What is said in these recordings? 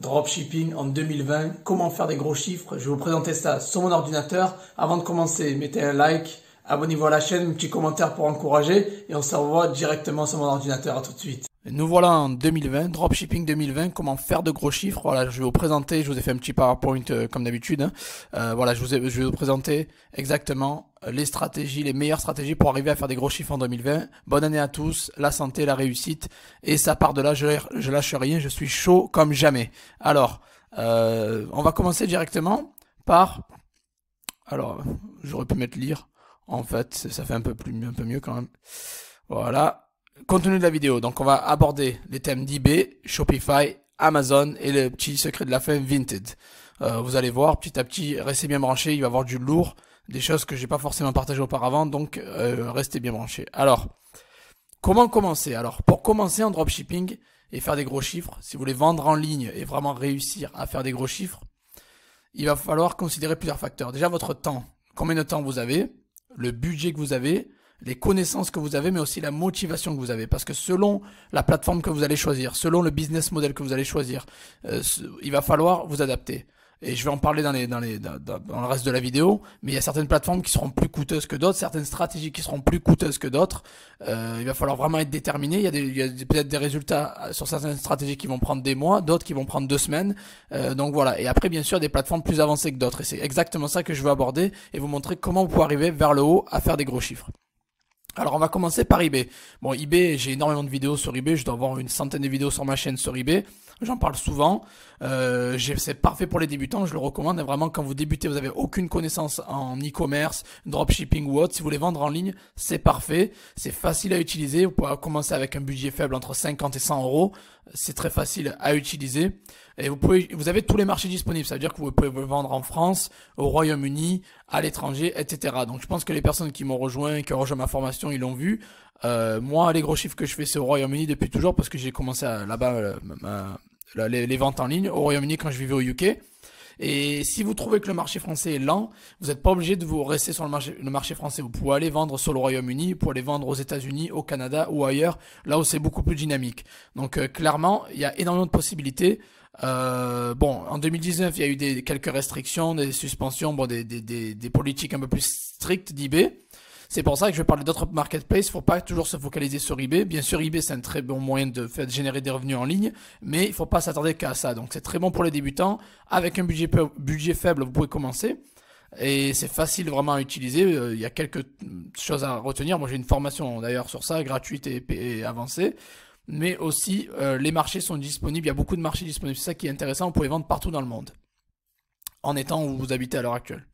Dropshipping en 2020, comment faire des gros chiffres. Je vais vous présenter ça sur mon ordinateur. Avant de commencer, mettez un like, abonnez-vous à la chaîne, un petit commentaire pour encourager et on se revoit directement sur mon ordinateur. À tout de suite. Nous voilà en 2020, dropshipping 2020, comment faire de gros chiffres. Voilà, je vais vous présenter, je vous ai fait un petit PowerPoint euh, comme d'habitude. Hein. Euh, voilà, je, vous vais vous présenter exactement euh, les stratégies, les meilleures stratégies pour arriver à faire des gros chiffres en 2020. Bonne année à tous, la santé, la réussite. Et ça part de là, je, je lâche rien, je suis chaud comme jamais. Alors, on va commencer directement par... Alors, j'aurais pu mettre lire, en fait, ça fait un peu, plus, un peu mieux quand même. Voilà, contenu de la vidéo. Donc, on va aborder les thèmes d'eBay, Shopify, Amazon et le petit secret de la fin Vinted. Euh, vous allez voir, petit à petit, restez bien branchés. Il va y avoir du lourd, des choses que j'ai pas forcément partagées auparavant. Donc, euh, restez bien branchés. Alors, comment commencer Alors, pour commencer en dropshipping et faire des gros chiffres, si vous voulez vendre en ligne et vraiment réussir à faire des gros chiffres, il va falloir considérer plusieurs facteurs. Déjà, votre temps. Combien de temps vous avez Le budget que vous avez les connaissances que vous avez, mais aussi la motivation que vous avez. Parce que selon la plateforme que vous allez choisir, selon le business model que vous allez choisir, euh, il va falloir vous adapter. Et je vais en parler dans, les, dans, les, dans, le reste de la vidéo, mais il y a certaines plateformes qui seront plus coûteuses que d'autres, certaines stratégies qui seront plus coûteuses que d'autres. Euh, il va falloir vraiment être déterminé. Il y a, des, a peut-être des résultats euh, sur certaines stratégies qui vont prendre des mois, d'autres qui vont prendre deux semaines. Euh, donc voilà. Et après, bien sûr, des plateformes plus avancées que d'autres. Et c'est exactement ça que je veux aborder et vous montrer comment vous pouvez arriver vers le haut à faire des gros chiffres. Alors on va commencer par eBay. Bon eBay, j'ai énormément de vidéos sur eBay, je dois avoir une centaine de vidéos sur ma chaîne sur eBay. J'en parle souvent. Euh, c'est parfait pour les débutants, je le recommande. Et vraiment, quand vous débutez, vous n'avez aucune connaissance en e-commerce, dropshipping ou autre. Si vous voulez vendre en ligne, c'est parfait. C'est facile à utiliser. Vous pouvez commencer avec un budget faible entre 50 et 100 euros c'est très facile à utiliser. Et vous pouvez, vous avez tous les marchés disponibles. Ça veut dire que vous pouvez vendre en France, au Royaume-Uni, à l'étranger, etc. Donc, je pense que les personnes qui m'ont rejoint, qui ont rejoint ma formation, ils l'ont vu. Euh, moi, les gros chiffres que je fais, c'est au Royaume-Uni depuis toujours parce que j'ai commencé là-bas euh, les, ventes en ligne au Royaume-Uni quand je vivais au UK. Et si vous trouvez que le marché français est lent, vous n'êtes pas obligé de vous rester sur le marché, le marché français. Vous pouvez aller vendre sur le Royaume-Uni, vous pouvez aller vendre aux États-Unis, au Canada ou ailleurs, là où c'est beaucoup plus dynamique. Donc euh, clairement, il y a énormément de possibilités. Euh, bon, en 2019, il y a eu des, quelques restrictions, des suspensions, bon, des, des, des, des politiques un peu plus strictes d'EBAY. C'est pour ça que je vais parler d'autres marketplaces. Il Faut pas toujours se focaliser sur eBay. Bien sûr, eBay, c'est un très bon moyen de faire générer des revenus en ligne, mais il ne faut pas s'attarder qu'à ça. Donc, c'est très bon pour les débutants. Avec un budget, budget faible, vous pouvez commencer. Et c'est facile vraiment à utiliser. Euh, il y a quelques choses à retenir. Moi, j'ai une formation d'ailleurs sur ça, gratuite et, avancée mais aussi euh, les marchés sont disponibles. Il y a beaucoup de marchés disponibles. C'est ça qui est intéressant. Vous pouvez vendre partout dans le monde en étant où vous habitez à l'heure actuelle.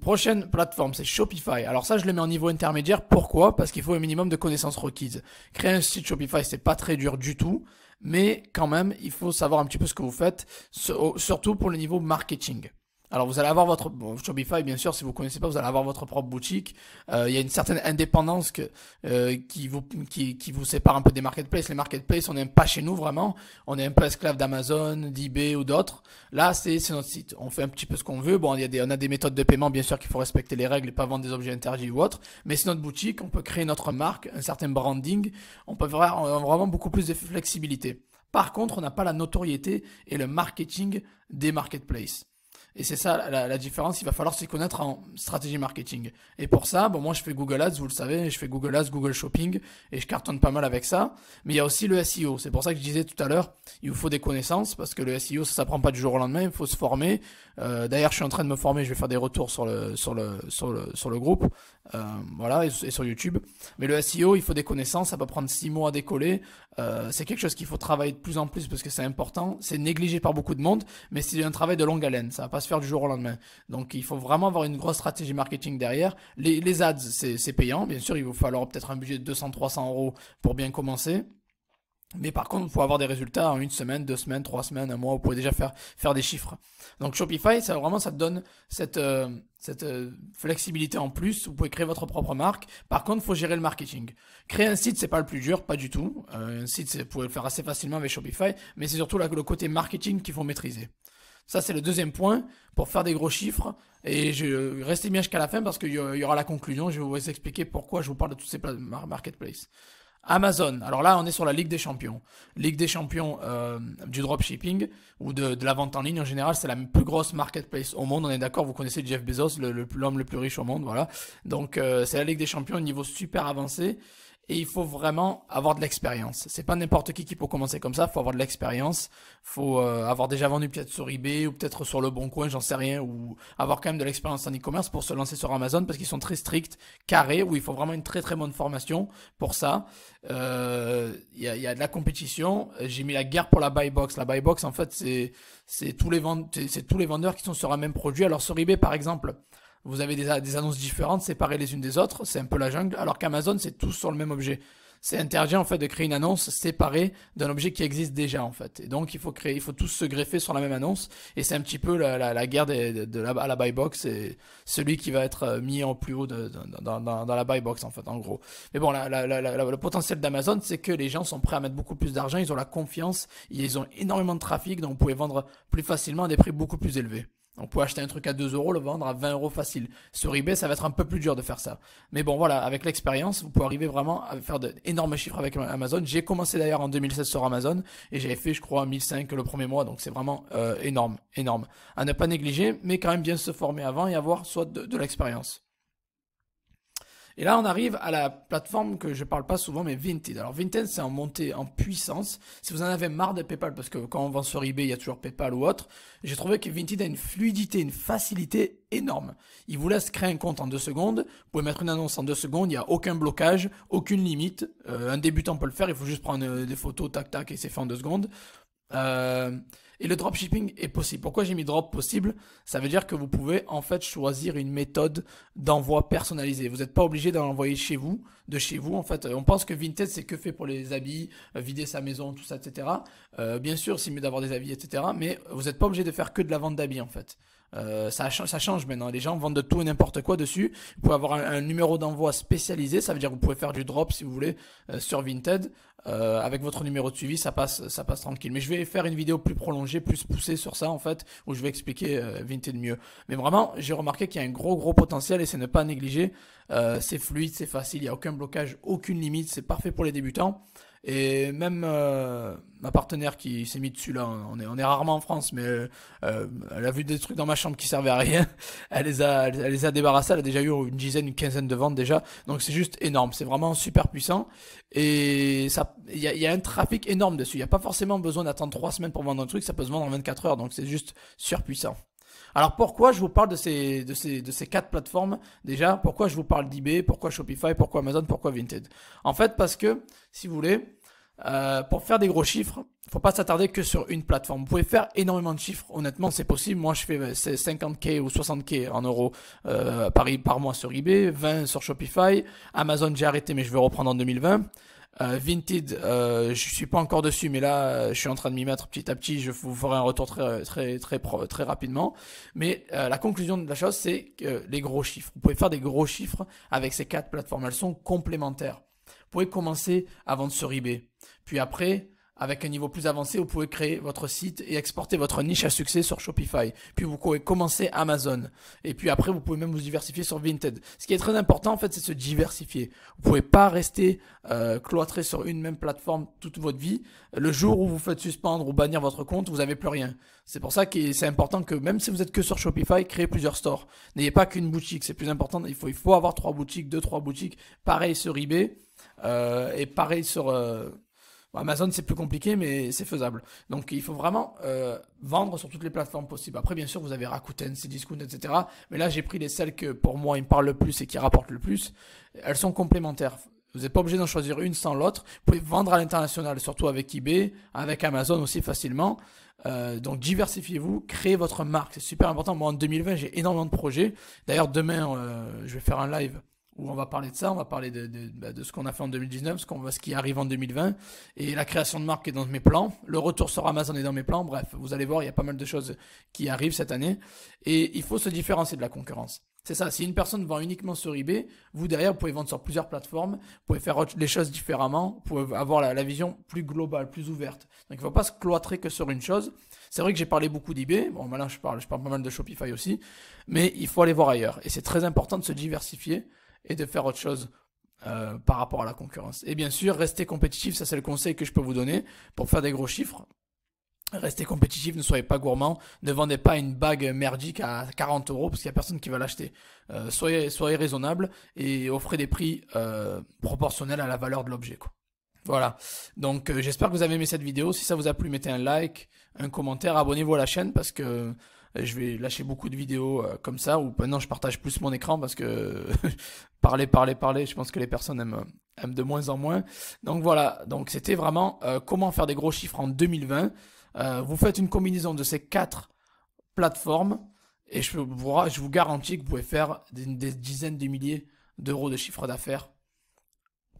Prochaine plateforme, c'est Shopify. Alors ça, je le mets en niveau intermédiaire. Pourquoi Parce qu'il faut un minimum de connaissances requises. Créer un site Shopify, c'est pas très dur du tout, mais quand même, il faut savoir un petit peu ce que vous faites, surtout pour le niveau marketing. Alors vous allez avoir votre Shopify bien sûr si vous connaissez pas vous allez avoir votre propre boutique. Euh, il y a une certaine indépendance que, euh, qui vous sépare un peu des marketplaces. Les marketplaces on n'est pas chez nous vraiment, on est un peu esclave d'Amazon, d'eBay ou d'autres. Là c'est notre site, on fait un petit peu ce qu'on veut. Bon il y a on a des méthodes de paiement bien sûr qu'il faut respecter les règles et pas vendre des objets interdits ou autres. Mais c'est notre boutique, on peut créer notre marque, un certain branding, on peut avoir vraiment beaucoup plus de flexibilité. Par contre on n'a pas la notoriété et le marketing des marketplaces. Et c'est ça la, différence, il va falloir s'y connaître en stratégie marketing. Et pour ça, bon, moi je fais Google Ads, vous le savez, je fais Google Ads, Google Shopping, et je cartonne pas mal avec ça. Mais il y a aussi le SEO, c'est pour ça que je disais tout à l'heure, il vous faut des connaissances, parce que le SEO, ça ne s'apprend pas du jour au lendemain, il faut se former. Euh, d'ailleurs, je suis en train de me former, je vais faire des retours sur le, sur le, sur le, sur le groupe, euh, voilà, et, sur YouTube. Mais le SEO, il faut des connaissances, ça peut prendre 6 mois à décoller, euh, c'est quelque chose qu'il faut travailler de plus en plus, parce que c'est important, c'est négligé par beaucoup de monde, mais c'est un travail de longue haleine, ça pas faire du jour au lendemain. Donc il faut vraiment avoir une grosse stratégie marketing derrière. Les, ads, c'est payant. Bien sûr, il vous falloir peut-être un budget de 200-300 euros pour bien commencer. Mais par contre, pour avoir des résultats en une semaine, deux semaines, trois semaines, un mois, vous pouvez déjà faire, faire des chiffres. Donc Shopify, ça vraiment, ça donne cette, euh, cette euh, flexibilité en plus. Vous pouvez créer votre propre marque. Par contre, il faut gérer le marketing. Créer un site, c'est pas le plus dur, pas du tout. Euh, un site, vous pouvez le faire assez facilement avec Shopify, mais c'est surtout le côté marketing qu'il faut maîtriser. Ça, c'est le deuxième point pour faire des gros chiffres. Et je restez bien jusqu'à la fin parce qu'il y, aura la conclusion. Je vais vous expliquer pourquoi je vous parle de tous ces marketplaces. Amazon. Alors là, on est sur la Ligue des Champions. Ligue des Champions euh, du dropshipping ou de, la vente en ligne en général, c'est la plus grosse marketplace au monde. On est d'accord, vous connaissez Jeff Bezos, l'homme le, plus riche au monde, voilà. Donc euh, c'est la Ligue des Champions, au niveau super avancé et il faut vraiment avoir de l'expérience. C'est pas n'importe qui qui peut commencer comme ça, faut avoir de l'expérience, faut euh, avoir déjà vendu peut-être sur eBay ou peut-être sur le bon coin, j'en sais rien ou avoir quand même de l'expérience en e-commerce pour se lancer sur Amazon parce qu'ils sont très stricts, carrés où il faut vraiment une très très bonne formation pour ça. Euh, il y, a, y, a, de la compétition, j'ai mis la guerre pour la buy box. La buy box en fait, c'est tous c'est tous les vendeurs qui sont sur un même produit. Alors sur eBay par exemple, vous avez des, annonces différentes, séparées les unes des autres, c'est un peu la jungle, alors qu'Amazon, c'est tous sur le même objet. C'est interdit en fait de créer une annonce séparée d'un objet qui existe déjà en fait. Et donc il faut créer, il faut tous se greffer sur la même annonce. Et c'est un petit peu la, guerre de, la, à la buy box et celui qui va être euh, mis en plus haut dans, dans, la buy box en fait en gros. Mais bon, le potentiel d'Amazon c'est que les gens sont prêts à mettre beaucoup plus d'argent, ils ont la confiance, ils ont énormément de trafic, donc vous pouvez vendre plus facilement à des prix beaucoup plus élevés. On peut acheter un truc à 2 euros, le vendre à 20 euros facile. Sur eBay, ça va être un peu plus dur de faire ça. Mais bon, voilà, avec l'expérience, vous pouvez arriver vraiment à faire d'énormes chiffres avec Amazon. J'ai commencé d'ailleurs en 2016 sur Amazon et j'avais fait, je crois, 1005 le premier mois. Donc c'est vraiment euh, énorme, énorme. À ne pas négliger, mais quand même bien se former avant et avoir soit de l'expérience. Et là, on arrive à la plateforme que je parle pas souvent, mais Vinted. Alors, Vinted, c'est en montée en puissance. Si vous en avez marre de PayPal, parce que quand on vend sur eBay, il y a toujours PayPal ou autre, j'ai trouvé que Vinted a une fluidité, une facilité énorme. Il vous laisse créer un compte en deux secondes. Vous pouvez mettre une annonce en deux secondes. Il n'y a aucun blocage, aucune limite. Euh, un débutant peut le faire. Il faut juste prendre euh, des photos, tac, tac, et c'est fait en deux secondes. Euh, et le dropshipping est possible. Pourquoi j'ai mis drop possible Ça veut dire que vous pouvez en fait choisir une méthode d'envoi personnalisée. Vous n'êtes pas obligé d'envoyer chez vous, de chez vous. En fait, on pense que Vinted c'est que fait pour les habits, euh, vider sa maison, tout ça, etc. Euh, bien sûr, c'est mieux d'avoir des habits, etc. Mais vous n'êtes pas obligé de faire que de la vente d'habits en fait. Euh, ça, ça, change maintenant. Les gens vendent de tout et n'importe quoi dessus. Vous pouvez avoir un, numéro d'envoi spécialisé. Ça veut dire que vous pouvez faire du drop si vous voulez sur Vinted. avec votre numéro de suivi, ça passe, ça passe tranquille. Mais je vais faire une vidéo plus prolongée j'ai plus poussé sur ça, en fait, où je vais expliquer euh, Vinted mieux. Mais vraiment, j'ai remarqué qu'il y a un gros, gros potentiel et c'est ne pas négliger. Euh, c'est fluide, c'est facile, il n'y a aucun blocage, aucune limite, c'est parfait pour les débutants. Et même euh, ma partenaire qui s'est mise dessus là, on est, on est rarement en France, mais euh, euh, elle a vu des trucs dans ma chambre qui servaient à rien. Elle les a, elle, elle les a débarrassés. Elle a déjà eu une dizaine, une quinzaine de ventes déjà. Donc c'est juste énorme. C'est vraiment super puissant. Et ça, il y a, y a, un trafic énorme dessus. Il n'y a pas forcément besoin d'attendre trois semaines pour vendre un truc. Ça peut se vendre en 24 heures. Donc c'est juste surpuissant. Alors pourquoi je vous parle de ces, de ces, quatre plateformes déjà Pourquoi je vous parle d'eBay Pourquoi Shopify Pourquoi Amazon Pourquoi Vinted En fait, parce que, si vous voulez, euh, pour faire des gros chiffres, il faut pas s'attarder que sur une plateforme. Vous pouvez faire énormément de chiffres. Honnêtement, c'est possible. Moi, je fais 50k euh, ou 60k en euros euh, par, par mois sur eBay, 20 sur Shopify. Amazon, j'ai arrêté, mais je vais reprendre en 2020. Euh, Vinted, euh, je suis pas encore dessus, mais là, euh, je suis en train de m'y mettre petit à petit. Je vous ferai un retour très très très rapidement. Mais euh, la conclusion de la chose, c'est que les gros chiffres. Vous pouvez faire des gros chiffres avec ces quatre plateformes. Elles sont complémentaires. Vous pouvez commencer avant de se ribé. puis après avec un niveau plus avancé, vous pouvez créer votre site et exporter votre niche à succès sur Shopify. Puis vous pouvez commencer Amazon. Et puis après, vous pouvez même vous diversifier sur Vinted. Ce qui est très important, en fait, c'est de se diversifier. Vous pouvez pas rester euh, cloîtré sur une même plateforme toute votre vie. Le jour où vous faites suspendre ou bannir votre compte, vous n'avez plus rien. C'est pour ça que c'est important que même si vous êtes que sur Shopify, créez plusieurs stores. N'ayez pas qu'une boutique. C'est plus important. Il faut, il faut avoir trois boutiques, deux, trois boutiques. Pareil sur eBay. Euh, et pareil sur... Euh Amazon, c'est plus compliqué, mais c'est faisable. Donc, il faut vraiment euh, vendre sur toutes les plateformes possibles. Après, bien sûr, vous avez Rakuten, Cdiscount, etc. Mais là, j'ai pris les celles que, pour moi, ils me parlent le plus et qui rapportent le plus. Elles sont complémentaires. Vous n'êtes pas obligé d'en choisir une sans l'autre. Vous pouvez vendre à l'international, surtout avec eBay, avec Amazon aussi facilement. Euh, donc diversifiez-vous, créez votre marque, c'est super important. Moi en 2020 j'ai énormément de projets. D'ailleurs demain euh, je vais faire un live où on va parler de ça, on va parler de, bah, ce qu'on a fait en 2019, ce, qu'on va, ce qui arrive en 2020, et la création de marque est dans mes plans, le retour sur Amazon est dans mes plans, bref, vous allez voir, il y a pas mal de choses qui arrivent cette année, et il faut se différencier de la concurrence. C'est ça, si une personne vend uniquement sur eBay, vous derrière, vous pouvez vendre sur plusieurs plateformes, vous pouvez faire les choses différemment, vous pouvez avoir la, vision plus globale, plus ouverte. Donc il ne faut pas se cloîtrer que sur une chose. C'est vrai que j'ai parlé beaucoup d'eBay, bon maintenant je parle, je parle pas mal de Shopify aussi, mais il faut aller voir ailleurs. Et c'est très important de se diversifier et de faire autre chose euh, par rapport à la concurrence. Et bien sûr, restez compétitif, ça c'est le conseil que je peux vous donner pour faire des gros chiffres. Restez compétitif, ne soyez pas gourmand, ne vendez pas une bague merdique à 40 euros parce qu'il n'y a personne qui va l'acheter. Euh, soyez, soyez raisonnable et offrez des prix euh, proportionnels à la valeur de l'objet. Voilà, donc j'espère que vous avez aimé cette vidéo. Si ça vous a plu, mettez un like, un commentaire, abonnez-vous à la chaîne parce que je vais lâcher beaucoup de vidéos euh, comme ça, ou maintenant je partage plus mon écran parce que parler, parler, parler, je pense que les personnes aiment, aiment de moins en moins. Donc voilà, donc c'était vraiment euh, comment faire des gros chiffres en 2020. Euh, vous faites une combinaison de ces quatre plateformes et je vous, je vous garantis que vous pouvez faire des, des dizaines de milliers d'euros de chiffre d'affaires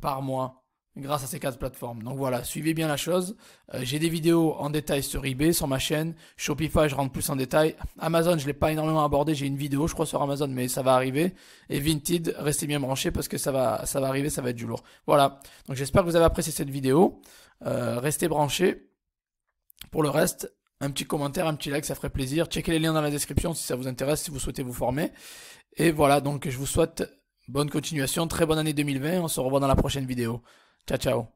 par mois grâce à ces quatre plateformes. Donc voilà, suivez bien la chose. Euh, j'ai des vidéos en détail sur eBay, sur ma chaîne. Shopify, je rentre plus en détail. Amazon, je ne l'ai pas énormément abordé. J'ai une vidéo, je crois, sur Amazon, mais ça va arriver. Et Vinted, restez bien branchés parce que ça va, ça va arriver, ça va être du lourd. Voilà. Donc j'espère que vous avez apprécié cette vidéo. Euh, restez branchés. Pour le reste, un petit commentaire, un petit like, ça ferait plaisir. Checkez les liens dans la description si ça vous intéresse, si vous souhaitez vous former. Et voilà, donc je vous souhaite bonne continuation, très bonne année 2020. On se revoit dans la prochaine vidéo. Ciao, ciao.